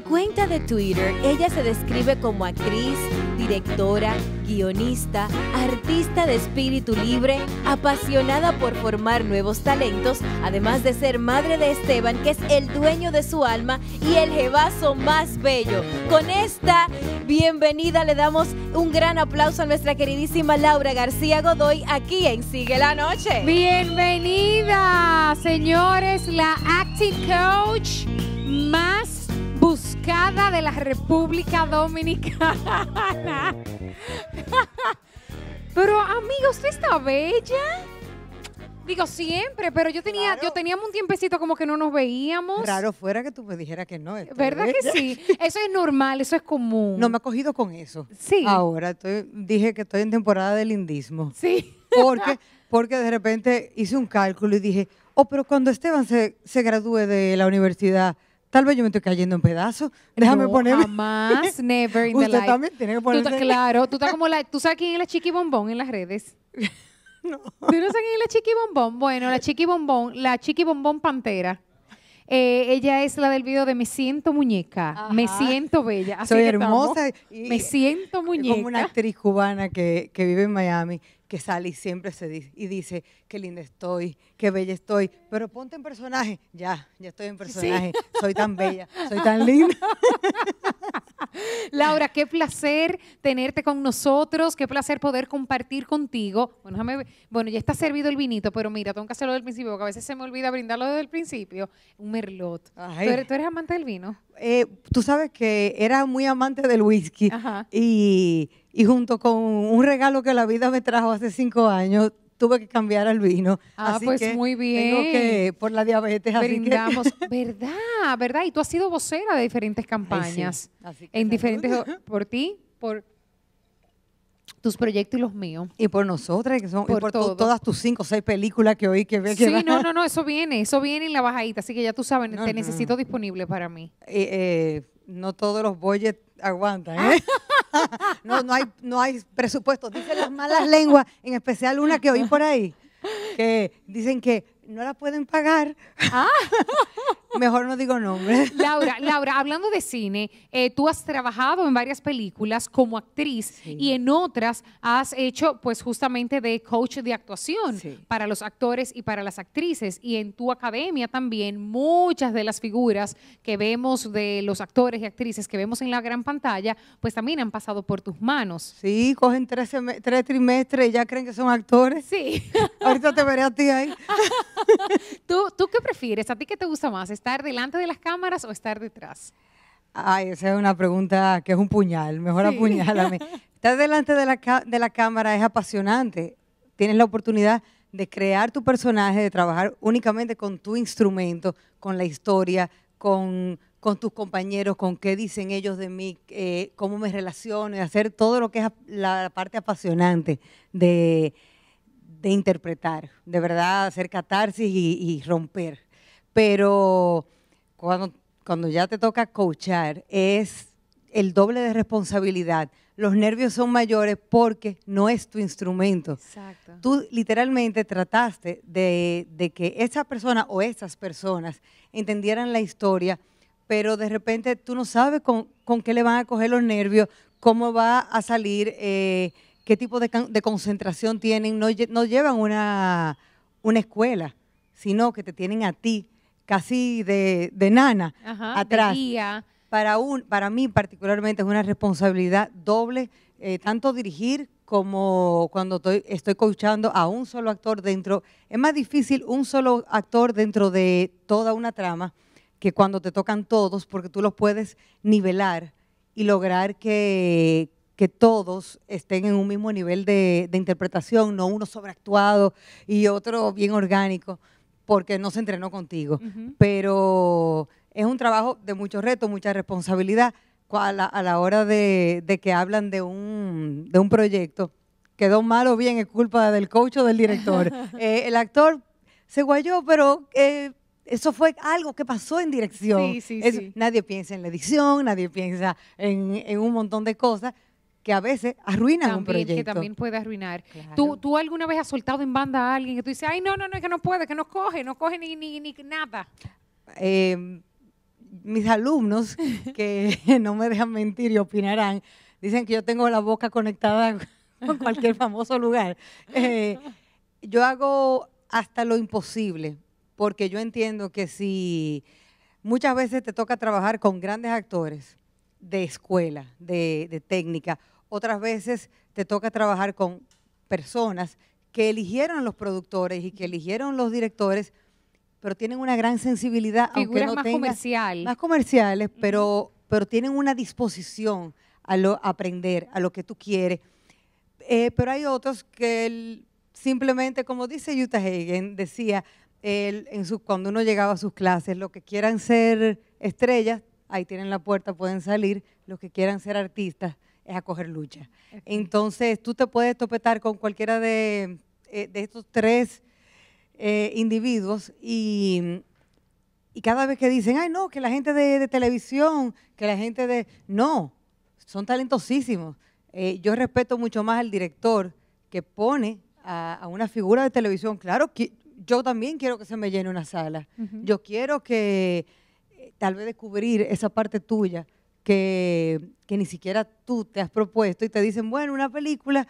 cuenta de Twitter, ella se describe como actriz, directora, guionista, artista de espíritu libre, apasionada por formar nuevos talentos, además de ser madre de Esteban, que es el dueño de su alma y el jebazo más bello. Con esta bienvenida le damos un gran aplauso a nuestra queridísima Laura García Godoy aquí en Sigue la Noche. Bienvenida, señores, la acting coach más de la República Dominicana. Pero amigo, usted está bella. Digo siempre, pero yo tenía, yo teníamos un tiempecito como que no nos veíamos. Claro, fuera que tú me dijeras que no. ¿Verdad que sí? Eso es normal, eso es común. No me ha cogido con eso. Sí. Ahora dije que estoy en temporada del lindismo. Sí. Porque, porque de repente hice un cálculo y dije, oh, pero cuando Esteban se, se gradúe de la universidad, Tal vez yo me estoy cayendo en pedazos. Déjame no, ponerme. never in the Usted también tiene que ponerse. Tú claro, tú estás como la. ¿Tú sabes quién es la chiqui bombón en las redes? No. ¿Tú no sabes quién es la chiqui bombón? Bueno, la chiqui bombón, la chiqui bombón pantera. Eh, ella es la del video de Me siento muñeca, me siento bella. Soy hermosa. me siento muñeca. Como una actriz cubana que vive en Miami que sale y siempre se dice, y dice, qué linda estoy, qué bella estoy, pero ponte en personaje, ya, ya estoy en personaje, soy tan bella, soy tan linda. Laura, qué placer tenerte con nosotros, qué placer poder compartir contigo. Bueno, ya está servido el vinito, pero mira, tengo que hacerlo del principio, porque a veces se me olvida brindarlo desde el principio. Un merlot. ¿Tú eres, amante del vino? Eh, tú sabes que era muy amante del whisky Ajá. y y junto con un regalo que la vida me trajo hace cinco años, tuve que cambiar al vino. Ah, pues muy bien. Tengo que, por la diabetes. Brindamos, ¿verdad? ¿Verdad? Y tú has sido vocera de diferentes campañas. en diferentes, por ti, por tus proyectos y los míos. Y por nosotras, que son, todas tus cinco o seis películas que hoy que ve Sí, no, no, no, eso viene, eso viene en la bajadita, así que ya tú sabes, te necesito disponible para mí. Eh, eh, no todos los boyes aguantan, ah. ¿eh? no, no, hay, no hay presupuesto. Dicen las malas lenguas, en especial una que oí por ahí, que dicen que no la pueden pagar. Ah. Mejor no digo nombre. Laura, Laura, hablando de cine, eh, tú has trabajado en varias películas como actriz y en otras has hecho, pues, justamente de coach de actuación para los actores y para las actrices. Y en tu academia también muchas de las figuras que vemos de los actores y actrices que vemos en la gran pantalla, pues también han pasado por tus manos. Sí, cogen tres, tres trimestres y ya creen que son actores. Sí. Ahorita te veré a ti ahí. ¿Tú, ¿Tú qué prefieres? ¿A ti qué te gusta más? estar delante de las cámaras o estar detrás? Ay, esa es una pregunta que es un puñal, mejor apuñalame. estar delante de la, de la cámara es apasionante. Tienes la oportunidad de crear tu personaje, de trabajar únicamente con tu instrumento, con la historia, con, tus compañeros, con qué dicen ellos de mí, eh, cómo me relaciono, y hacer todo lo que es la parte apasionante de, interpretar, de verdad hacer catarsis y romper pero cuando, cuando ya te toca coachar es el doble de responsabilidad. Los nervios son mayores porque no es tu instrumento. Exacto. Tú literalmente trataste de, que esa persona o esas personas entendieran la historia, pero de repente tú no sabes con, qué le van a coger los nervios, cómo va a salir, eh, qué tipo de, de, concentración tienen. No, llevan una escuela, sino que te tienen a ti casi de, nana atrás. Para, un, para mí particularmente es una responsabilidad doble, eh, tanto dirigir como cuando estoy, estoy coachando a un solo actor dentro. Es más difícil un solo actor dentro de toda una trama que cuando te tocan todos, porque tú los puedes nivelar y lograr que, todos estén en un mismo nivel de interpretación, no uno sobreactuado y otro bien orgánico porque no se entrenó contigo. Pero es un trabajo de muchos retos, mucha responsabilidad. A la, hora de, que hablan de un, proyecto, quedó mal o bien, es culpa del coach o del director. Eh, el actor se guayó, pero eh, eso fue algo que pasó en dirección. Sí, sí, sí. Nadie piensa en la edición, nadie piensa en un montón de cosas que a veces arruinan un proyecto. Que también puede arruinar. ¿Tú, alguna vez has soltado en banda a alguien que tú dices, ay, no, no, no, es que no puede, que no coge, no coge ni, nada? Em, mis alumnos, que no me dejan mentir y opinarán, dicen que yo tengo la boca conectada con cualquier famoso lugar. Eh, yo hago hasta lo imposible, porque yo entiendo que si muchas veces te toca trabajar con grandes actores de escuela, de, de técnica, otras veces te toca trabajar con personas que eligieron los productores y que eligieron los directores, pero tienen una gran sensibilidad. Figuras más comerciales. Más comerciales, pero, pero tienen una disposición a, aprender, a lo que tú quieres. Eh, pero hay otros que simplemente, como dice Utah Hagen, decía, en su, cuando uno llegaba a sus clases, los que quieran ser estrellas, ahí tienen la puerta, pueden salir, los que quieran ser artistas, es a coger lucha. Entonces, tú te puedes topetar con cualquiera de, eh, estos tres eh, individuos y, y, cada vez que dicen, ay, no, que la gente de, televisión, que la gente de... No, son talentosísimos. Eh, yo respeto mucho más al director que pone a, una figura de televisión. Claro, que yo también quiero que se me llene una sala. Yo quiero que tal vez descubrir esa parte tuya que, ni siquiera tú te has propuesto y te dicen, bueno, una película,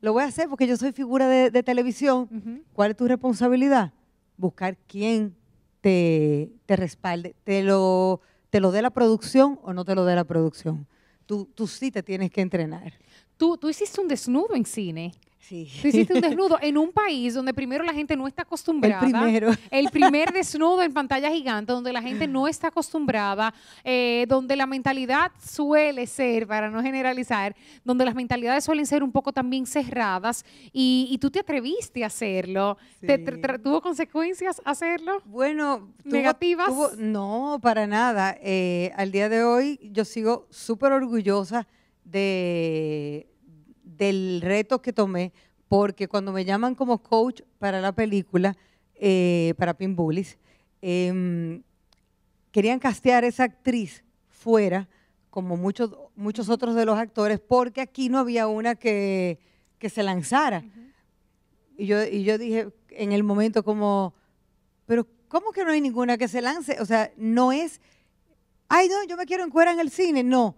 lo voy a hacer porque yo soy figura de, televisión. ¿Cuál es tu responsabilidad? Buscar quién te, respalde, te lo, te lo dé la producción o no te lo dé la producción. Tú, tú sí te tienes que entrenar. Tú, tú hiciste un desnudo en cine. Sí. Tú hiciste un desnudo en un país donde primero la gente no está acostumbrada. El primer desnudo en pantalla gigante, donde la gente no está acostumbrada, eh, donde la mentalidad suele ser, para no generalizar, donde las mentalidades suelen ser un poco también cerradas y, tú te atreviste a hacerlo. ¿Te, ¿Tuvo consecuencias hacerlo? Bueno, negativas. no, para nada. Eh, al día de hoy yo sigo súper orgullosa de del reto que tomé, porque cuando me llaman como coach para la película, eh, para Pin Bullies, em, querían castear a esa actriz fuera, como muchos, muchos otros de los actores, porque aquí no había una que, se lanzara. y, yo, y yo dije en el momento como, pero ¿cómo que no hay ninguna que se lance? O sea, no es, ay no, yo me quiero encuadrar en el cine, no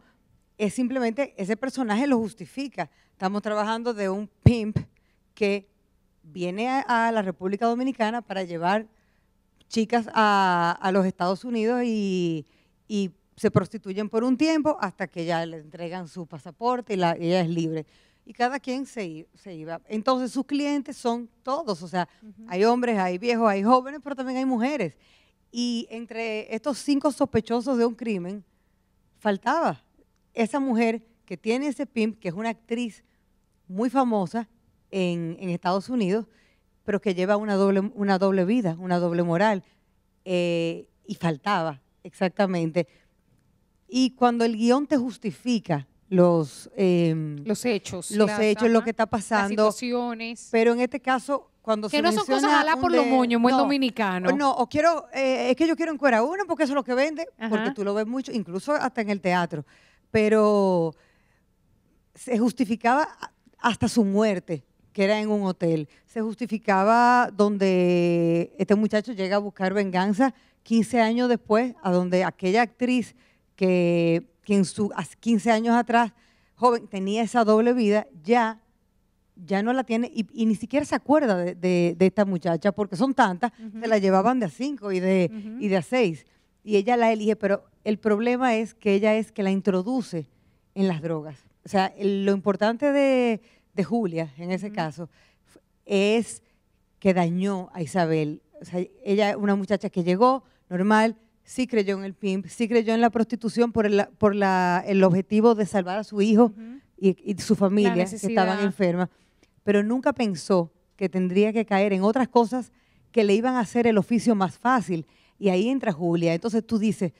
es simplemente ese personaje lo justifica. Estamos trabajando de un pimp que viene a, la República Dominicana para llevar chicas a, los Estados Unidos y, se prostituyen por un tiempo hasta que ya le entregan su pasaporte y, la, ella es libre. Y cada quien se, se, iba. Entonces sus clientes son todos, o sea, hay hombres, hay viejos, hay jóvenes, pero también hay mujeres. Y entre estos cinco sospechosos de un crimen, faltaba esa mujer que tiene ese pimp, que es una actriz muy famosa en, Estados Unidos, pero que lleva una doble, una doble vida, una doble moral, eh, y faltaba, exactamente. Y cuando el guión te justifica los, em, los hechos, los hechos, lo que está pasando, las situaciones. Pero en este caso, cuando que se no son cosas por los moños, muy no, dominicano. No, quiero, eh, es que yo quiero encuera uno porque eso es lo que vende, porque tú lo ves mucho, incluso hasta en el teatro pero se justificaba hasta su muerte, que era en un hotel. Se justificaba donde este muchacho llega a buscar venganza 15 años después, a donde aquella actriz que, quien en 15 años atrás, joven, tenía esa doble vida, ya ya no la tiene y, ni siquiera se acuerda de, de, de esta muchacha porque son tantas, se la llevaban de a cinco y de, y de a seis y ella la elige, pero el problema es que ella es que la introduce en las drogas. O sea, lo importante de, Julia, en ese caso, es que dañó a Isabel. O sea, ella, una muchacha que llegó, normal, sí creyó en el pimp, sí creyó en la prostitución por el, por el objetivo de salvar a su hijo y, y, su familia, que estaban enfermas, pero nunca pensó que tendría que caer en otras cosas que le iban a hacer el oficio más fácil. Y ahí entra Julia. Entonces tú dices,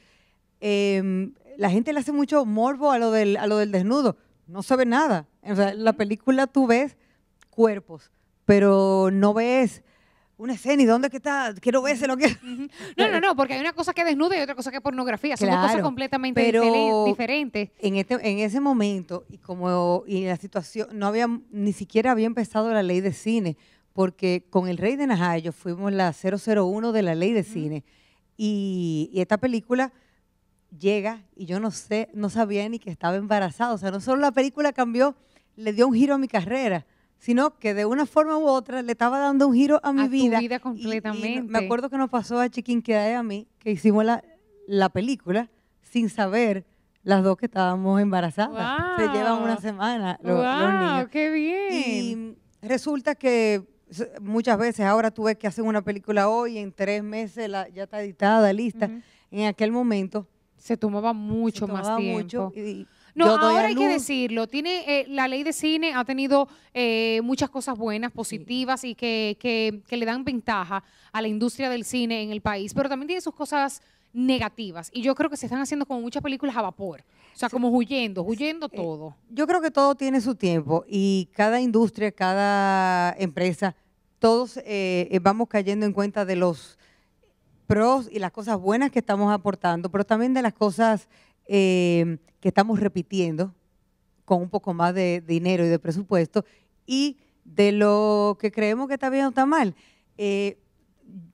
em, la gente le hace mucho morbo a lo del, a lo del desnudo. No se ve nada. en la película tú ves cuerpos, pero no ves una escena y dónde que está, quiero verse lo que... No, no, no, porque hay una cosa que es desnuda y otra cosa que es pornografía, son dos cosas completamente pero diferentes. En, este, en ese momento, y como y la situación, no había, ni siquiera había empezado la ley de cine, porque con el Rey de Najayo fuimos la 001 de la ley de cine. Y, esta película llega y yo no sé, no sabía ni que estaba embarazada. O sea, no solo la película cambió, le dio un giro a mi carrera, sino que de una forma u otra le estaba dando un giro a mi vida. vida completamente. me acuerdo que nos pasó a Chiquinqueda y a mí, que hicimos la, la película sin saber las dos que estábamos embarazadas. Se llevan una semana los, niños. ¡Qué bien! Y resulta que muchas veces ahora tú ves que hacen una película hoy, en tres meses la, ya está editada, lista. En aquel momento. Se tomaba mucho más tiempo. no, ahora hay que decirlo. Tiene, eh, la ley de cine ha tenido eh, muchas cosas buenas, positivas y que, que, que le dan ventaja a la industria del cine en el país, pero también tiene sus cosas negativas. Y yo creo que se están haciendo como muchas películas a vapor. O sea, como huyendo, huyendo eh, todo. Yo creo que todo tiene su tiempo y cada industria, cada empresa, todos eh, eh, vamos cayendo en cuenta de los pros y las cosas buenas que estamos aportando, pero también de las cosas que estamos repitiendo con un poco más de dinero y de presupuesto y de lo que creemos que está bien o está mal.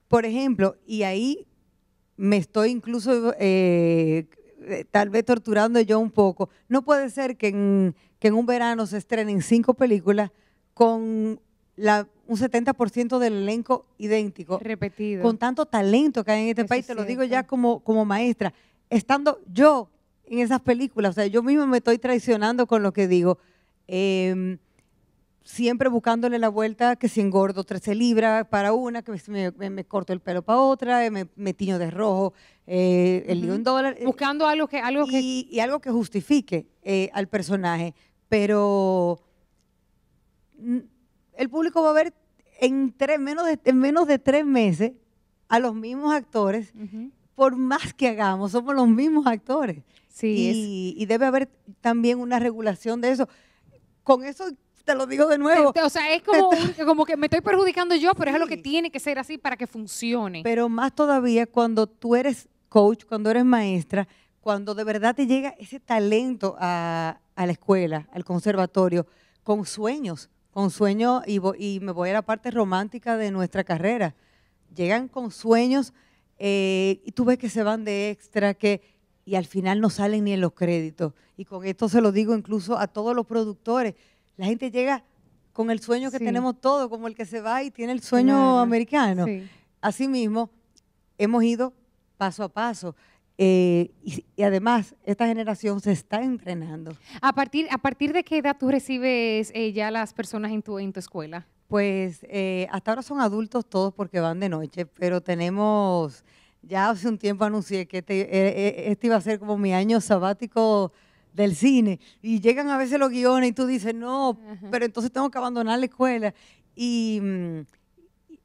por ejemplo, y ahí me estoy incluso eh, eh, tal vez torturando yo un poco. No puede ser que en, un verano se estrenen cinco películas con la, un 70% del elenco idéntico. Repetido. Con tanto talento que hay en este país, te lo digo ya como, como maestra, estando yo en esas películas, o sea, yo misma me estoy traicionando con lo que digo. Em, siempre buscándole la vuelta, que si engordo 13 libras para una, que me, corto el pelo para otra, eh, me, tiño de rojo, eh, el dólar. Eh, Buscando algo que... Algo que... Y, algo que justifique al personaje, pero mm, el público va a ver en, menos, de, menos de tres meses a los mismos actores, por más que hagamos, somos los mismos actores. Sí, y debe haber también una regulación de eso. Con eso te lo digo de nuevo. O sea, es este como, que me estoy perjudicando yo, pero es lo que tiene que ser así para que funcione. Pero más todavía cuando tú eres coach, cuando eres maestra, cuando de verdad te llega ese talento a, la escuela, al conservatorio, con sueños, con sueños, y, y, me voy a la parte romántica de nuestra carrera. Llegan con sueños eh, y tú ves que se van de extra, que y al final no salen ni en los créditos. Y con esto se lo digo incluso a todos los productores la gente llega con el sueño que tenemos todos, como el que se va y tiene el sueño americano. Así Asimismo, hemos ido paso a paso. Eh, y, además, esta generación se está entrenando. ¿A partir, a partir de qué edad tú recibes eh, ya las personas en tu, en tu escuela? Pues eh, hasta ahora son adultos todos porque van de noche, pero tenemos, ya hace un tiempo anuncié que este, este iba a ser como mi año sabático del cine y llegan a veces los guiones y tú dices, no, pero entonces tengo que abandonar la escuela. Y mm,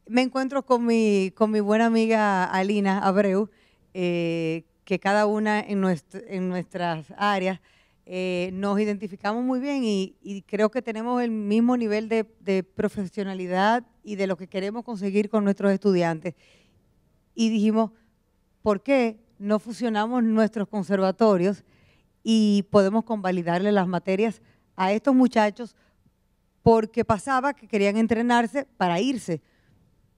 me encuentro con mi, con mi buena amiga Alina Abreu, eh, que cada una en, en nuestras áreas eh, nos identificamos muy bien y, creo que tenemos el mismo nivel de, de profesionalidad y de lo que queremos conseguir con nuestros estudiantes. Y dijimos, ¿por qué no fusionamos nuestros conservatorios? y podemos convalidarle las materias a estos muchachos porque pasaba que querían entrenarse para irse,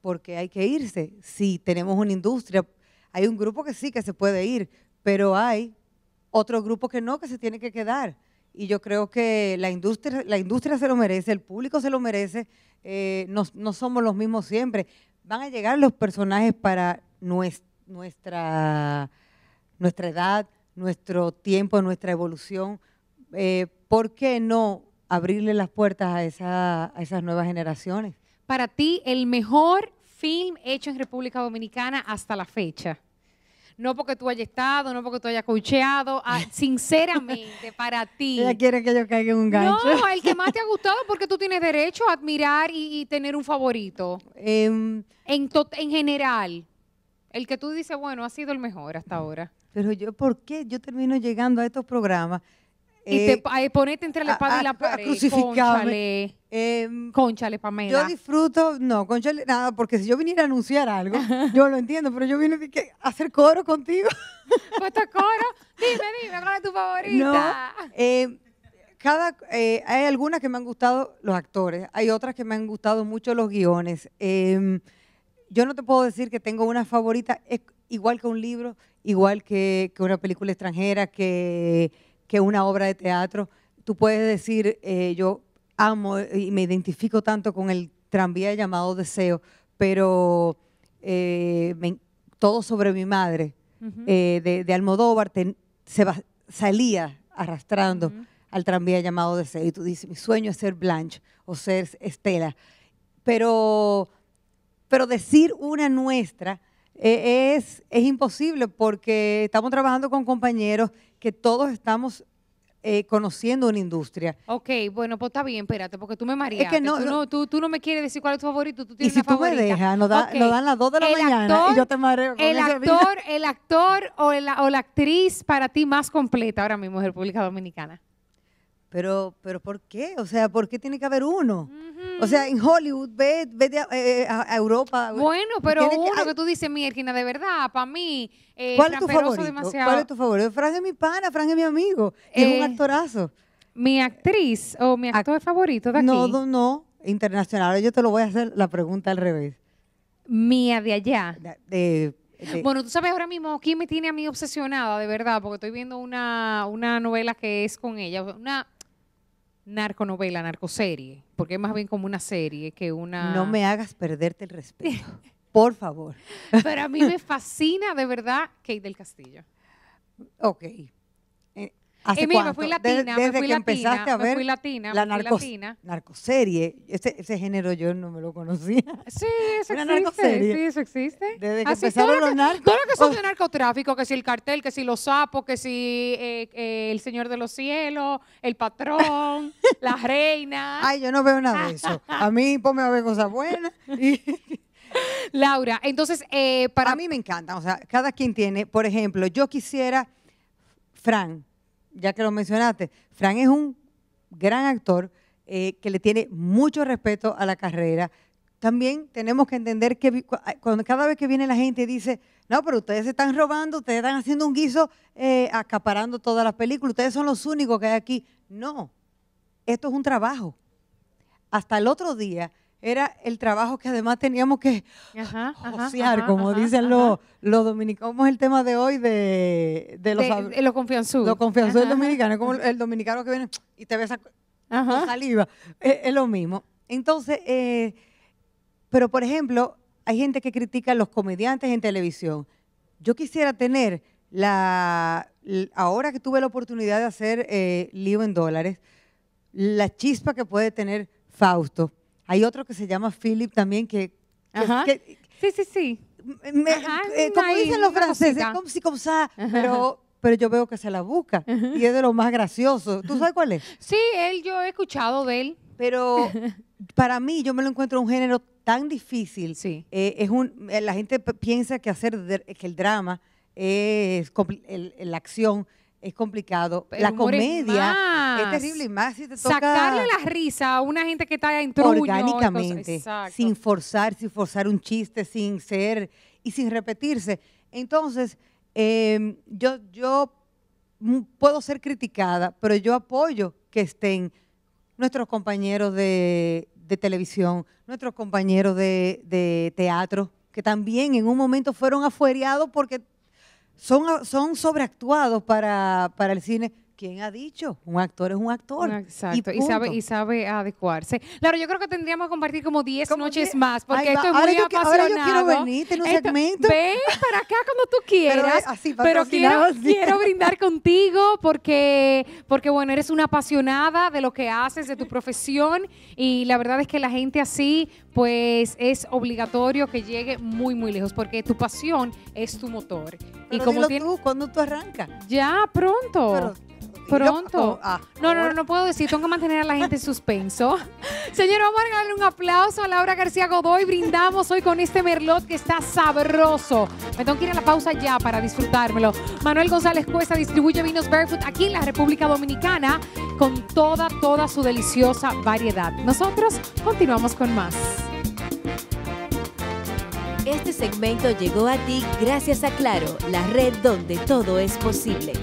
porque hay que irse. Si tenemos una industria, hay un grupo que sí que se puede ir, pero hay otro grupo que no, que se tiene que quedar. Y yo creo que la industria, la industria se lo merece, el público se lo merece, eh, no, somos los mismos siempre. Van a llegar los personajes para nuestra, nuestra edad, nuestro tiempo, nuestra evolución, eh, ¿por qué no abrirle las puertas a, esa, a esas nuevas generaciones? Para ti, el mejor film hecho en República Dominicana hasta la fecha no porque tú hayas estado, no porque tú hayas cocheado, ah, sinceramente, para ti. Ella quiere que yo caiga en un gancho. No, el que más te ha gustado porque tú tienes derecho a admirar y, tener un favorito. Em, en en, en general. El que tú dices, bueno, ha sido el mejor hasta mm. ahora. Pero yo, ¿por qué yo termino llegando a estos programas? Y eh, eh, ponerte entre la espada y la pared. Conchale. cónchale em, conchale, Pamela. Yo disfruto, no, conchale, nada, porque si yo viniera a anunciar algo, yo lo entiendo, pero yo vine a hacer coro contigo. ¿Pues coro? Dime, dime, ¿cuál es tu favorita? Eh, cada, hay algunas que me han gustado los actores, hay otras que me han gustado mucho los guiones. Em, yo no te puedo decir que tengo una favorita, es igual que un libro, igual que, una película extranjera, que, una obra de teatro. Tú puedes decir, eh, yo amo y me identifico tanto con el tranvía llamado Deseo, pero eh, todo sobre mi madre eh, de, Almodóvar se salía arrastrando al tranvía llamado Deseo. Y tú dices, mi sueño es ser Blanche o ser Estela. Pero pero decir una nuestra eh, es, es imposible porque estamos trabajando con compañeros que todos estamos eh, conociendo en industria. Ok, bueno, pues está bien, espérate, porque tú me mareaste. Es que no, tú, no, tú, no me quieres decir cuál es tu favorito, tú tienes y si tú me dejas, nos, dan las dos de la mañana y yo te mareo el actor, El actor o la, o la actriz para ti más completa ahora mismo en República Dominicana pero, pero ¿por qué? O sea, ¿por qué tiene que haber uno? O sea, en Hollywood, ve, ve eh, a, Europa. Bueno, pero uno que, tú dices, Mirgina, de verdad, para mí, eh, ¿Cuál, es tu favorito? ¿Cuál es tu favorito? Fran es mi pana, Fran es mi amigo, es un eh, actorazo. Mi actriz o mi actor favorito de aquí. No, no, no, internacional. Yo te lo voy a hacer la pregunta al revés. Mía de allá. Bueno, tú sabes ahora mismo, ¿quién me tiene a mí obsesionada, de verdad, porque estoy viendo una, una novela que es con ella, una narconovela, narcoserie, porque es más bien como una serie que una... No me hagas perderte el respeto, por favor. Pero a mí me fascina de verdad Kate del Castillo. Ok, ¿Hace eh, mira, me fui latina, desde, me fui que latina, empezaste a ver fui latina, la narco narcoserie, ese, ese género yo no me lo conocía. Sí, eso existe, sí, eso existe. Desde que empezaron todo los narcos. Todo lo que son oh. de narcotráfico, que si el cartel, que si los sapos, que si eh, eh, el señor de los cielos, el patrón, la reina. Ay, yo no veo nada de eso. A mí ponme a ver cosas buenas Laura, entonces, eh, para... A mí me encanta, o sea, cada quien tiene, por ejemplo, yo quisiera, Fran, ya que lo mencionaste, Fran es un gran actor eh, que le tiene mucho respeto a la carrera. También tenemos que entender que cuando cada vez que viene la gente dice, no, pero ustedes se están robando, ustedes están haciendo un guiso, eh, acaparando todas las películas, ustedes son los únicos que hay aquí. No, esto es un trabajo. Hasta el otro día era el trabajo que además teníamos que como dicen los dominicanos. ¿Cómo es el tema de hoy de, los confianzudos? Los confianzudos dominicanos, como el dominicano que viene y te besa con saliva. Es, lo mismo. Entonces, eh, pero por ejemplo, hay gente que critica a los comediantes en televisión. Yo quisiera tener la. Ahora que tuve la oportunidad de hacer eh, lío en dólares, la chispa que puede tener Fausto hay otro que se llama Philip también que... sí, sí, sí. Ah, eh, como dicen los franceses, como si, como pero pero yo veo que se la busca y es de lo más gracioso. ¿Tú sabes cuál es? Sí, él, yo he escuchado de él. Pero para mí, yo me lo encuentro un género tan difícil. Sí. Eh, es un, eh, la gente piensa que hacer que el drama es la acción es complicado. la comedia es, terrible y más sacarle la risa a una gente que está en truño, orgánicamente, sin forzar, sin forzar un chiste, sin ser y sin repetirse. Entonces, em, yo yo puedo ser criticada, pero yo apoyo que estén nuestros compañeros de, televisión, nuestros compañeros de, de teatro, que también en un momento fueron afuereados porque son, son sobreactuados para, para el cine. ¿quién ha dicho? Un actor es un actor. Exacto, y, sabe, y sabe adecuarse. Claro, yo creo que tendríamos que compartir como 10 noches más, porque esto es muy yo, apasionado. Ahora yo quiero venir, en un segmento. Ven para acá cuando tú eh, quieras, pero, así, pero quiero, quiero brindar contigo porque, porque, bueno, eres una apasionada de lo que haces, de tu profesión, y la verdad es que la gente así, pues es obligatorio que llegue muy, muy lejos, porque tu pasión es tu motor. y como tú, ¿cuándo tú arrancas? Ya, pronto. Pronto. Ah, no, no, no, puedo decir. Tengo que mantener a la gente en suspenso. Señor, vamos a darle un aplauso a Laura García Godoy. Brindamos hoy con este merlot que está sabroso. Me tengo que ir a la pausa ya para disfrutármelo. Manuel González Cuesta distribuye vinos Barefoot aquí en la República Dominicana con toda, toda su deliciosa variedad. Nosotros continuamos con más. Este segmento llegó a ti gracias a Claro, la red donde todo es posible.